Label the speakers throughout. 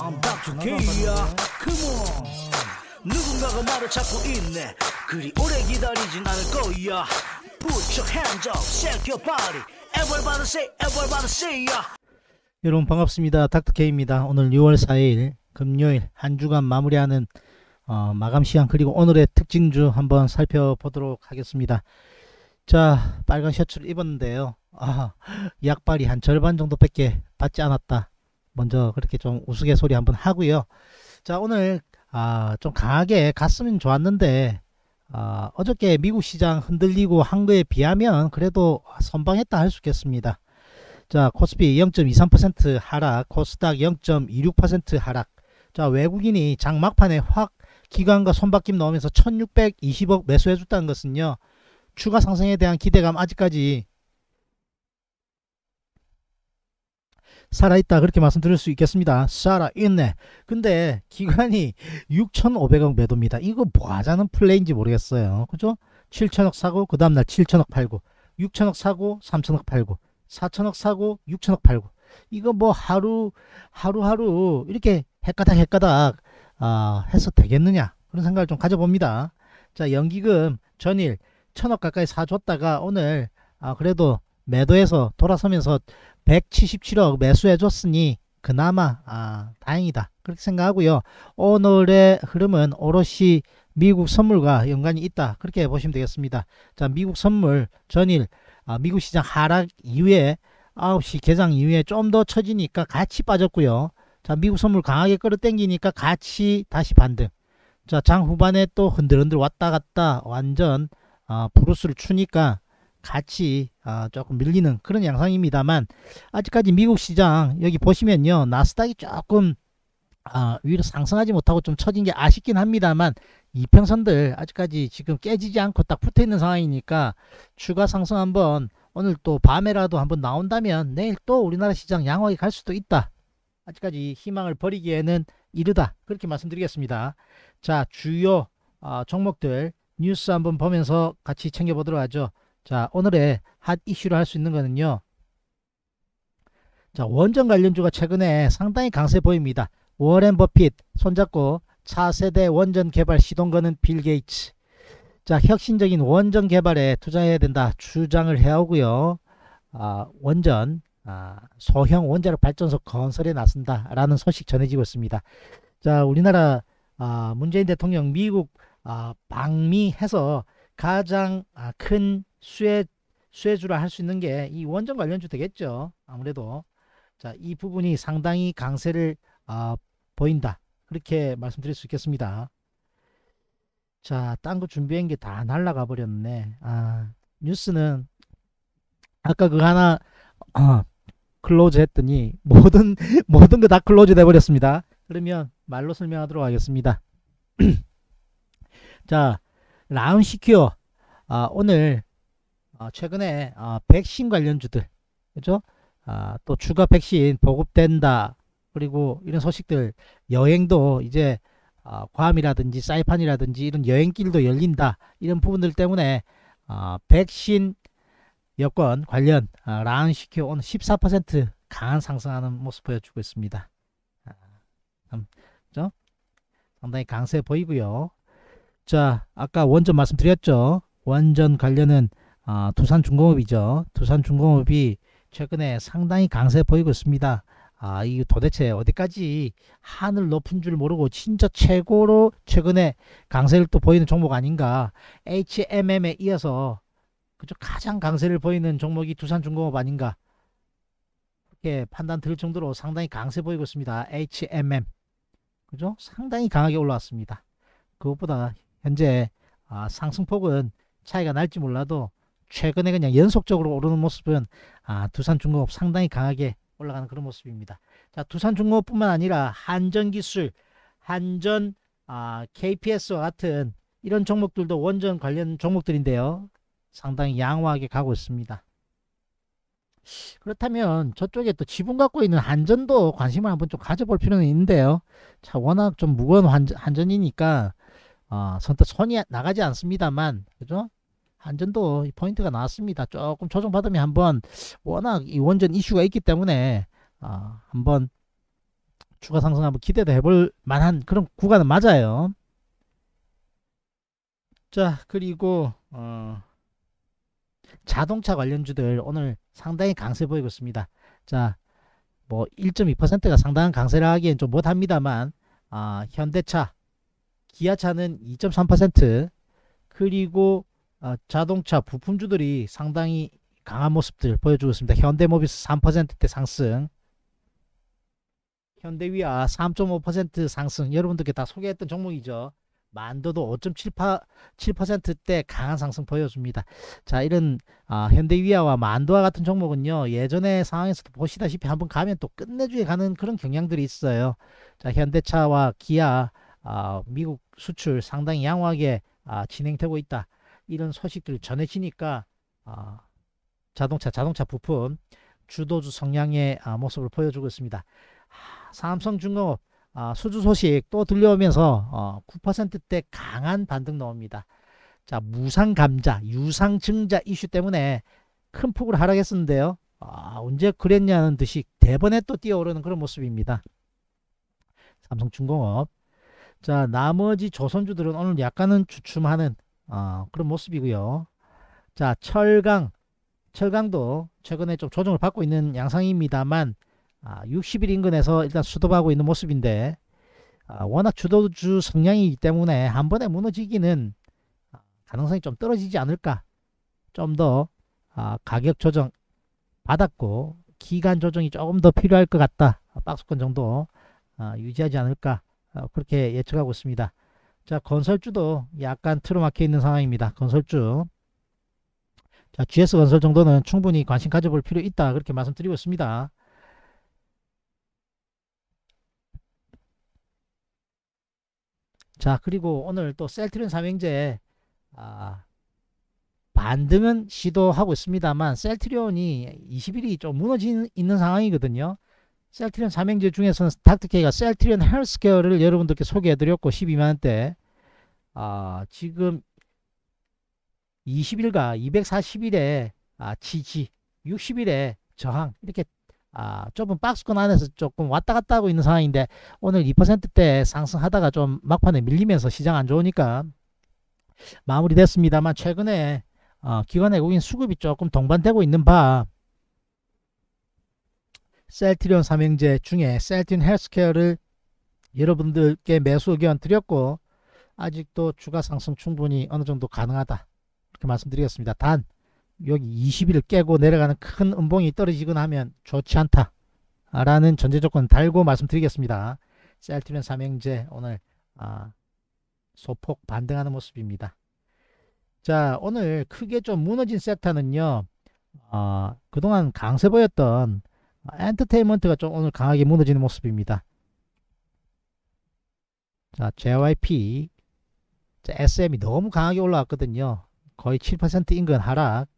Speaker 1: I'm back to K야 Come on 누군가가 말을 찾고 있네 그리 오래 기다리진 않을 거야 Put your hands up, shake your body Everybody say, everybody say ya 여러분 반갑습니다 닥터K입니다 오늘 6월 4일 금요일 한 주간 마무리하는 어, 마감 시간 그리고 오늘의 특징주 한번 살펴보도록 하겠습니다 자 빨간 셔츠를 입었는데요 아 약발이 한 절반 정도밖에 받지 않았다 먼저 그렇게 좀 우스갯소리 한번 하고요. 자 오늘 아, 좀 강하게 갔으면 좋았는데 아, 어저께 미국 시장 흔들리고 한 거에 비하면 그래도 선방했다 할 수 있겠습니다. 자 코스피 0.23% 하락, 코스닥 0.26% 하락. 자 외국인이 장 막판에 확 기관과 손바뀜 넣으면서 1,620억 매수해줬다는 것은요. 추가 상승에 대한 기대감 아직까지 살아있다 그렇게 말씀드릴 수 있겠습니다. 살아있네. 근데 기간이 6,500억 매도입니다. 이거 뭐하자는 플레이인지 모르겠어요. 그죠? 7 0 0 0억 사고 그 다음날 7 0 0 0억 팔고 6 0 0 0억 사고 3 0 0 0억 팔고 4 0 0 0억 사고 6 0 0 0억 팔고 이거 뭐 하루 하루하루 이렇게 헷가닥 헷가닥 아, 해서 되겠느냐 그런 생각을 좀 가져봅니다. 자 연기금 전일 1 0 0 0억 가까이 사줬다가 오늘 아, 그래도 매도해서 돌아서면서 177억 매수해줬으니 그나마 아, 다행이다 그렇게 생각하고요. 오늘의 흐름은 오롯이 미국 선물과 연관이 있다 그렇게 보시면 되겠습니다. 자 미국 선물 전일 아, 미국 시장 하락 이후에 9시 개장 이후에 좀 더 처지니까 같이 빠졌고요. 자 미국 선물 강하게 끌어당기니까 같이 다시 반등. 자 장 후반에 또 흔들흔들 왔다 갔다 완전 아, 브루스를 추니까 같이 아, 조금 밀리는 그런 양상입니다만 아직까지 미국 시장 여기 보시면요 나스닥이 조금 아, 위로 상승하지 못하고 좀 처진 게 아쉽긴 합니다만 이평선들 아직까지 지금 깨지지 않고 딱 붙어 있는 상황이니까 추가 상승 한번 오늘 또 밤에라도 한번 나온다면 내일 또 우리나라 시장 양호하게 갈 수도 있다 아직까지 희망을 버리기에는 이르다 그렇게 말씀드리겠습니다 자 주요 아, 종목들 뉴스 한번 보면서 같이 챙겨보도록 하죠. 자, 오늘의 핫 이슈로 할 수 있는 거는요. 자, 원전 관련주가 최근에 상당히 강세 보입니다. 워렌 버핏 손잡고 차세대 원전 개발 시동 거는 빌 게이츠. 자, 혁신적인 원전 개발에 투자해야 된다 주장을 해오고요. 아, 원전 아, 소형 원자력 발전소 건설에 나선다라는 소식 전해지고 있습니다. 자, 우리나라 아, 문재인 대통령 미국 아, 방미해서 가장 아, 큰 수혜 수혜주라 할 수 있는 게 이 원전 관련주 되겠죠. 아무래도 자 이 부분이 상당히 강세를 어, 보인다. 그렇게 말씀드릴 수 있겠습니다. 자, 딴 거 준비한 게 다 날라가 버렸네. 아, 뉴스는 아까 그 하나 어, 클로즈 했더니 모든 모든 거 다 클로즈 돼 버렸습니다. 그러면 말로 설명하도록 하겠습니다. 자, 라운시큐어 아, 오늘 아, 최근에 아, 백신 관련주들 그죠? 아, 또 추가 백신 보급된다 그리고 이런 소식들 여행도 이제 괌이라든지 사이판이라든지 이런 여행길도 열린다 이런 부분들 때문에 백신 여권 관련 라운시큐 온14% 강한 상승하는 모습 보여주고 있습니다. 음, 그죠? 상당히 강세 보이고요. 자 아까 원전 말씀드렸죠. 원전 관련은 아, 두산중공업이죠. 두산중공업이 최근에 상당히 강세 보이고 있습니다. 아, 이 도대체 어디까지 하늘 높은 줄 모르고 진짜 최고로 최근에 강세를 또 보이는 종목 아닌가. HMM에 이어서 그죠 가장 강세를 보이는 종목이 두산중공업 아닌가. 이렇게 판단 들 정도로 상당히 강세 보이고 있습니다. HMM. 그죠? 상당히 강하게 올라왔습니다. 그것보다 현재 아, 상승폭은 차이가 날지 몰라도 최근에 그냥 연속적으로 오르는 모습은 아, 두산중공업 상당히 강하게 올라가는 그런 모습입니다. 자, 두산중공업뿐만 아니라 한전기술, 한전 아, KPS와 같은 이런 종목들도 원전 관련 종목들인데요. 상당히 양호하게 가고 있습니다. 그렇다면 저쪽에 또 지분 갖고 있는 한전도 관심을 한번 좀 가져볼 필요는 있는데요. 자, 워낙 좀 무거운 한전, 이니까 아, 선뜻 손이 나가지 않습니다만, 그죠? 안전도 포인트가 나왔습니다. 조금 조정받으면 한번 워낙 이 원전 이슈가 있기 때문에 아, 한번 추가 상승 한번 기대도 해볼 만한 그런 구간은 맞아요. 자 그리고 어, 자동차 관련주들 오늘 상당히 강세 보이고 있습니다. 자뭐 1.2%가 상당한 강세라 하기엔 좀 못합니다만 아, 현대차, 기아차는 2.3% 그리고 아, 자동차 부품주들이 상당히 강한 모습들 보여주고 있습니다. 현대모비스 3%대 상승 현대위아 3.5% 상승 여러분들께 다 소개했던 종목이죠. 만도도 5.7%대 강한 상승 보여줍니다. 자 이런 아, 현대위아와 만도와 같은 종목은요. 예전의 상황에서도 보시다시피 한번 가면 또 끝내주게 가는 그런 경향들이 있어요. 자 현대차와 기아 아, 미국 수출 상당히 양호하게 아, 진행되고 있다. 이런 소식들을 전해지니까 아, 자동차, 자동차 부품 주도주 성향의 아, 모습을 보여주고 있습니다. 삼성중공업 아, 수주 소식 또 들려오면서 어, 9%대 강한 반등 나옵니다. 자 무상감자, 유상증자 이슈 때문에 큰폭을 하락했었는데요. 아, 언제 그랬냐는 듯이 대번에 또 뛰어오르는 그런 모습입니다. 삼성중공업 자 나머지 조선주들은 오늘 약간은 주춤하는 어, 그런 모습이고요. 자 철강 철강도 최근에 좀 조정을 받고 있는 양상입니다만 아, 60일 인근에서 일단 수도하고 있는 모습인데 아, 워낙 주도주 성향이기 때문에 한 번에 무너지기는 아, 가능성이 좀 떨어지지 않을까 좀 더 아, 가격 조정 받았고 기간 조정이 조금 더 필요할 것 같다 박스권 정도 아, 유지하지 않을까 아, 그렇게 예측하고 있습니다. 자 건설주도 약간 틀어막혀 있는 상황입니다. 건설주 자 GS 건설 정도는 충분히 관심 가져볼 필요 있다 그렇게 말씀드리고 있습니다. 자 그리고 오늘 또 셀트리온 삼행제 아, 반등은 시도하고 있습니다만 셀트리온이 20일이 좀 무너진 있는 상황이거든요. 셀트리온 삼행제 중에서는 닥터케이가 셀트리온 헬스케어를 여러분들께 소개해드렸고 12만원대 아 지금 20일과 240일에 아 지지 60일에 저항 이렇게 아, 좁은 박스권 안에서 조금 왔다 갔다 하고 있는 상황인데 오늘 2%대 상승하다가 좀 막판에 밀리면서 시장 안 좋으니까 마무리됐습니다만 최근에 어, 기관 외국인 수급이 조금 동반되고 있는 바 셀트리온 삼형제 중에 셀트리온 헬스케어를 여러분들께 매수 의견 드렸고 아직도 주가 상승 충분히 어느 정도 가능하다 이렇게 말씀드리겠습니다. 단 여기 20일 깨고 내려가는 큰 음봉이 떨어지거나 하면 좋지 않다 라는 전제 조건 달고 말씀드리겠습니다. 셀트리온 삼형제 오늘 아, 소폭 반등하는 모습입니다. 자 오늘 크게 좀 무너진 세타는요 어, 그동안 강세 보였던 엔터테인먼트가 좀 오늘 강하게 무너지는 모습입니다. 자, JYP, 자, SM이 너무 강하게 올라왔거든요. 거의 7% 인근 하락.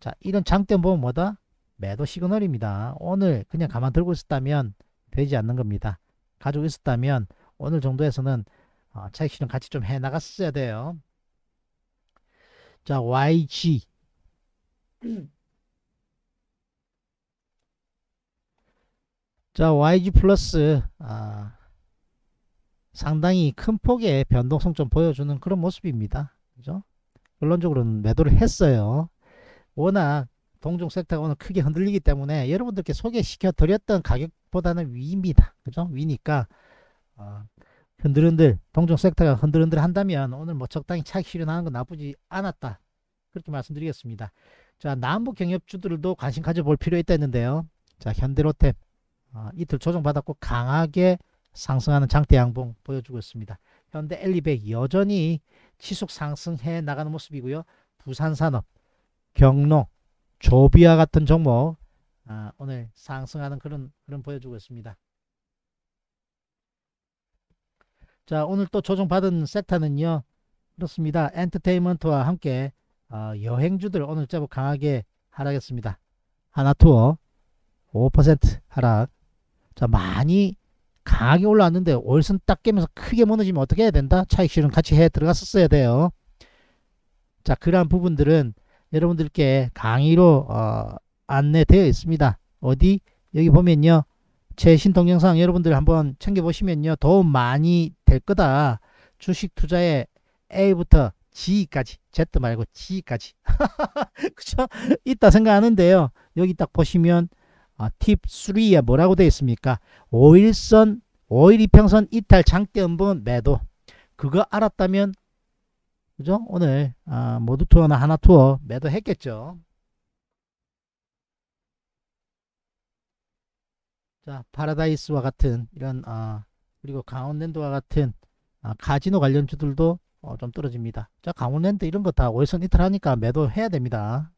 Speaker 1: 자, 이런 장점 보면 뭐다? 매도 시그널입니다. 오늘 그냥 가만 들고 있었다면 되지 않는 겁니다. 가지고 있었다면 오늘 정도에서는 어, 차익 실현 같이 좀 해 나갔어야 돼요. 자, YG. 자 YG 플러스 아, 상당히 큰 폭의 변동성 좀 보여주는 그런 모습입니다. 그죠? 결론적으로는 매도를 했어요. 워낙 동종 섹터가 오늘 크게 흔들리기 때문에 여러분들께 소개시켜 드렸던 가격보다는 위입니다. 그죠? 위니까 어, 흔들흔들 동종 섹터가 흔들흔들 한다면 오늘 뭐 적당히 차익 실현하는 건 나쁘지 않았다. 그렇게 말씀드리겠습니다. 자 남북 경협주들도 관심 가져볼 필요 있다 했는데요. 자 현대로템 어, 이틀 조정받았고 강하게 상승하는 장대 양봉 보여주고 있습니다. 현대 엘리백 여전히 지속 상승해 나가는 모습이고요. 부산산업, 경로, 조비와 같은 종목 아, 오늘 상승하는 그런 그런 보여주고 있습니다. 자 오늘 또 조정받은 섹터는요. 그렇습니다. 엔터테인먼트와 함께 어, 여행주들 오늘 제법 강하게 하락했습니다. 하나투어 5% 하락 자 많이 강하게 올라왔는데 월선 딱 깨면서 크게 무너지면 어떻게 해야 된다? 차익 실은 같이 해 들어갔었어야 돼요. 자 그러한 부분들은 여러분들께 강의로 어, 안내되어 있습니다. 어디 여기 보면요. 최신동 영상 여러분들 한번 챙겨보시면요. 도움 많이 될 거다. 주식 투자에 A부터 G까지 Z 말고 G까지 그쵸? 있다 생각하는데요. 여기 딱 보시면 팁 아, 3에 뭐라고 되어 있습니까? 5일선, 5일 이평선 이탈 장대 음봉 매도. 그거 알았다면, 그죠? 오늘, 아, 모두 투어나 하나 투어 매도 했겠죠? 자, 파라다이스와 같은 이런, 아, 그리고 강원랜드와 같은 아, 카지노 관련주들도 어, 좀 떨어집니다. 자, 강원랜드 이런 거다 월선 이탈하니까 매도해야 됩니다.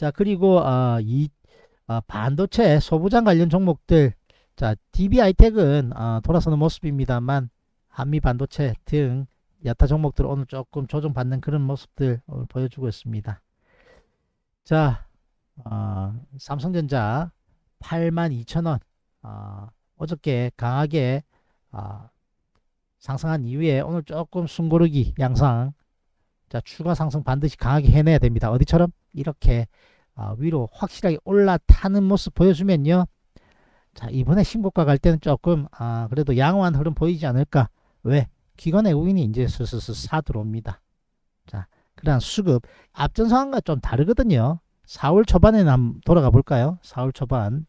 Speaker 1: 자, 그리고 아, 이 아, 반도체 소부장 관련 종목들 자, DBI텍은 아, 돌아서는 모습입니다만 한미 반도체 등 야타 종목들 오늘 조금 조정받는 그런 모습들 오늘 보여주고 있습니다. 자, 어, 삼성전자 82,000원 어, 아, 어저께 강하게 어, 상승한 이후에 오늘 조금 숨고르기 양상 자 추가 상승 반드시 강하게 해내야 됩니다. 어디처럼? 이렇게 아, 위로 확실하게 올라타는 모습 보여주면요. 자 이번에 신고가 갈 때는 조금 아 그래도 양호한 흐름 보이지 않을까. 왜? 기관 외국인이 이제 슬슬사 들어옵니다. 자 그러한 수급 앞전 상황과 좀 다르거든요. 4월 초반에 남 돌아가 볼까요? 4월 초반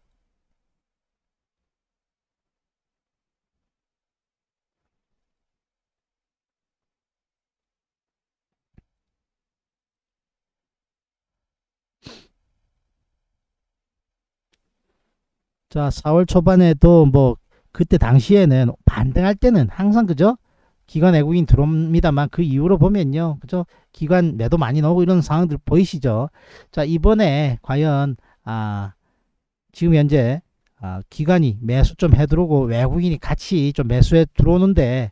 Speaker 1: 자, 4월 초반에도 뭐 그때 당시에는 반등할 때는 항상 그죠? 기관 외국인 들어옵니다만 그 이후로 보면요. 그죠? 기관 매도 많이 나오고 이런 상황들 보이시죠? 자, 이번에 과연 아 지금 현재 아, 기관이 매수 좀 해 들어오고 외국인이 같이 좀 매수해 들어오는데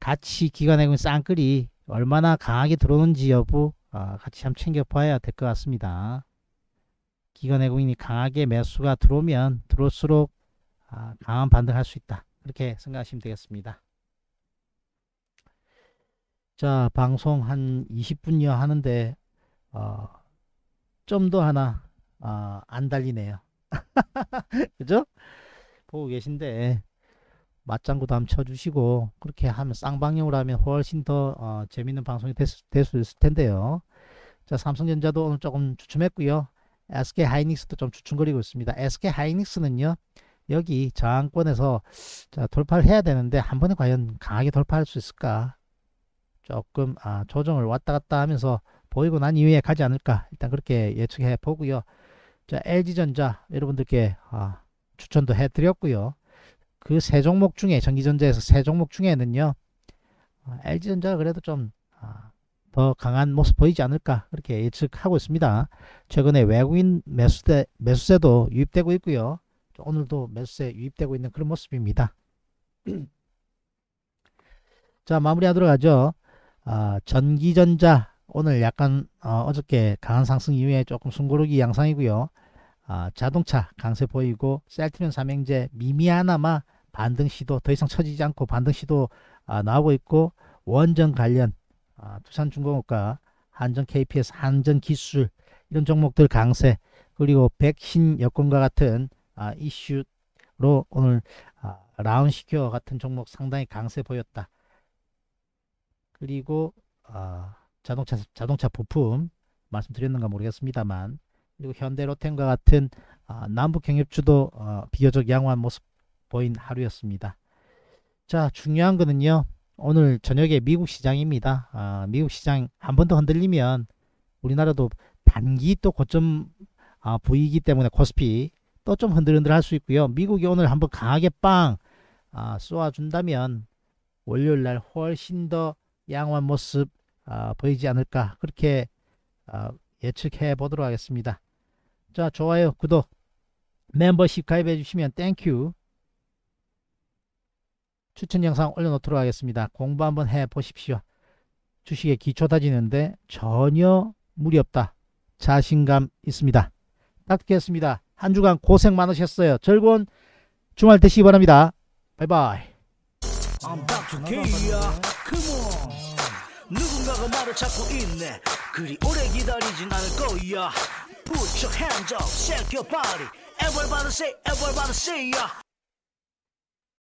Speaker 1: 같이 기관 외국인 쌍끌이 얼마나 강하게 들어오는지 여부 아, 같이 한번 챙겨봐야 될 것 같습니다. 기관 외국인이 강하게 매수가 들어오면 들어올수록 아, 강한 반등할 수 있다. 그렇게 생각하시면 되겠습니다. 자 방송 한 20분여 하는데 어, 좀더 하나 어, 안 달리네요. 그죠? 보고 계신데 맞장구도 한번 쳐주시고 그렇게 하면 쌍방향으로 하면 훨씬 더 어, 재밌는 방송이 될 수 있을 텐데요. 자 삼성전자도 오늘 조금 주춤했고요. SK 하이닉스도 좀 주춤거리고 있습니다. SK 하이닉스는요. 여기 저항권에서 자, 돌파를 해야 되는데 한 번에 과연 강하게 돌파할 수 있을까? 조금 아, 조정을 왔다 갔다 하면서 보이고 난 이후에 가지 않을까? 일단 그렇게 예측해 보고요. 자, LG전자 여러분들께 아, 추천도 해 드렸고요. 그 세 종목 중에 전기전자에서 세 종목 중에는요. 아, LG전자가 그래도 좀 아, 더 강한 모습 보이지 않을까 그렇게 예측하고 있습니다. 최근에 외국인 매수세, 매수세도 유입되고 있고요. 오늘도 매수세 유입되고 있는 그런 모습입니다. 자 마무리하도록 하죠. 아, 전기전자 오늘 약간 어, 저께 강한 상승 이후에 조금 숨고르기 양상이고요. 아, 자동차 강세 보이고 셀트리온 삼행제 미미하나마 반등 시도 더 이상 처지지 않고 반등 시도 아, 나오고 있고 원전 관련 아, 두산중공업과 한전 KPS, 한전 기술 이런 종목들 강세 그리고 백신 여건과 같은 아, 이슈로 오늘 아, 라운시큐어 같은 종목 상당히 강세 보였다. 그리고 아, 자동차 자동차 부품 말씀드렸는가 모르겠습니다만 그리고 현대로템과 같은 아, 남북경협주도 어, 비교적 양호한 모습 보인 하루였습니다. 자 중요한 거는요. 오늘 저녁에 미국 시장입니다. 아, 미국 시장 한 번 더 흔들리면 우리나라도 단기 또 고점 아, 보이기 때문에 코스피 또 좀 흔들흔들 할 수 있고요. 미국이 오늘 한번 강하게 빵 아, 쏘아준다면 월요일 날 훨씬 더 양호한 모습 아, 보이지 않을까 그렇게 아, 예측해 보도록 하겠습니다. 자 좋아요 구독 멤버십 가입해 주시면 땡큐 추천 영상 올려놓도록 하겠습니다. 공부 한번 해보십시오. 주식에 기초 다지는데 전혀 무리 없다. 자신감 있습니다. 딱 듣겠습니다. 한 주간 고생 많으셨어요. 즐거운 주말 되시기 바랍니다. 바이바이. 누군가가 말을 찾고 있네 그리 오래 기다리진 않을 거야 Put your hands up, shake your body Everybody say, everybody say yeah.